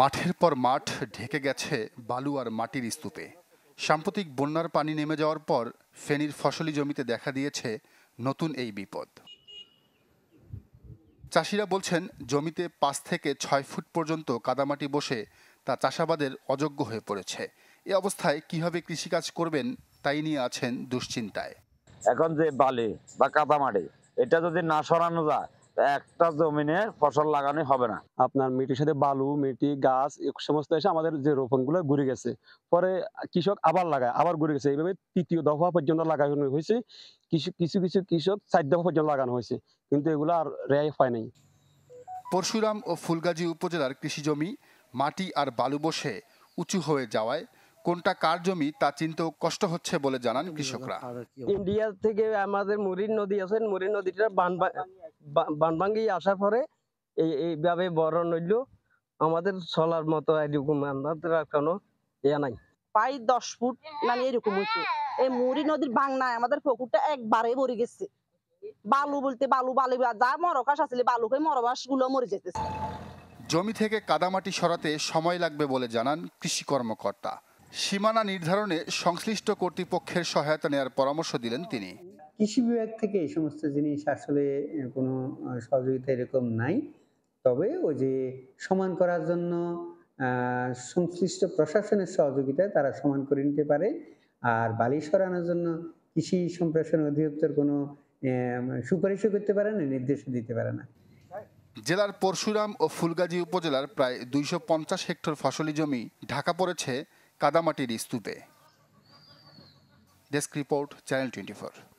মাঠের পর মাঠ ঢেকে গেছে বালু আর মাটির স্তূপে সাম্প্রতিক বন্যার পানি নেমে যাওয়ার পর ফেনীর ফসলি জমিতে দেখা দিয়েছে নতুন এই বিপদ চাষিরা বলছেন জমিতে পাঁচ থেকে ছয় ফুট পর্যন্ত কাদামাটি বসে তা চাষাবাদের অযোগ্য হয়ে পড়েছে এ অবস্থায় কিভাবে কৃষিকাজ করবেন তাই নিয়ে আছেন দুশ্চিন্তায় এখন যে বালি বা কাদামাটি এটা যদি না সরানো যায় একটা জমিনে ফসল লাগানো হবে না আপনার মিটির সাথে বালু মিটি গাছ সমস্ত এসে আমাদের যে রোপণ গুলো ঘুরে গেছে পরে কৃষক আবার লাগায় আবার ঘুরে গেছে এইভাবে তৃতীয় দফা পর্যন্ত লাগানো হয়েছে কিছু কিছু কিছু কৃষক চার দফা পর্যন্ত লাগানো হয়েছে কিন্তু এগুলো আর রেয়াই পায় নাই পরশুরাম ও ফুলগাজী উপজেলার কৃষি জমি মাটি আর বালু বসে উঁচু হয়ে যাওয়ায় কোনটা কার জমি তা চিনতেও কষ্ট হচ্ছে বলে জানান কৃষকরা ইন্ডিয়া থেকে আমাদের মুরির নদী আছে মুরির নদীটা বান বানভাঙ্গি আসার পরে এই এইভাবে বড় নইল আমাদের চলার মতো এরকম আমাদের আর কোনো ইয়ে নাই প্রায় দশ ফুট মানে এরকম হইতো এই মুড়ি নদীর ভাঙনায় আমাদের পুকুরটা একবারে ভরে গেছে বালু বলতে বালু বালু যা মরকাশ আসলে বালুকে মরবাস গুলো মরে যেতেছে জমি থেকে কাদামাটি সরাতে সময় লাগবে বলে জানান কৃষি কর্মকর্তা সীমানা নির্ধারণে সংশ্লিষ্ট কর্তৃপক্ষের সহায়তা নেওয়ার পরামর্শ দিলেন তিনি কৃষি বিভাগ থেকে এই সমস্ত জিনিস আসলে কোনো সহযোগিতা এরকম নাই তবে ওই যে সমান করার জন্য সংশ্লিষ্ট প্রশাসনের সহযোগিতায় তারা সমান করে নিতে পারে আর বালি সরানোর জন্য কৃষি সম্প্রসারণ অধিদপ্তর কোনো সুপারিশও করতে পারে না নির্দেশও দিতে পারে না জেলার পরশুরাম ও ফুলগাজী উপজেলার প্রায় দুইশো হেক্টর ফসলি জমি ঢাকা পড়েছে কাদামাটির স্তূপে ডেস্ক রিপোর্ট চ্যানেল টোয়েন্টি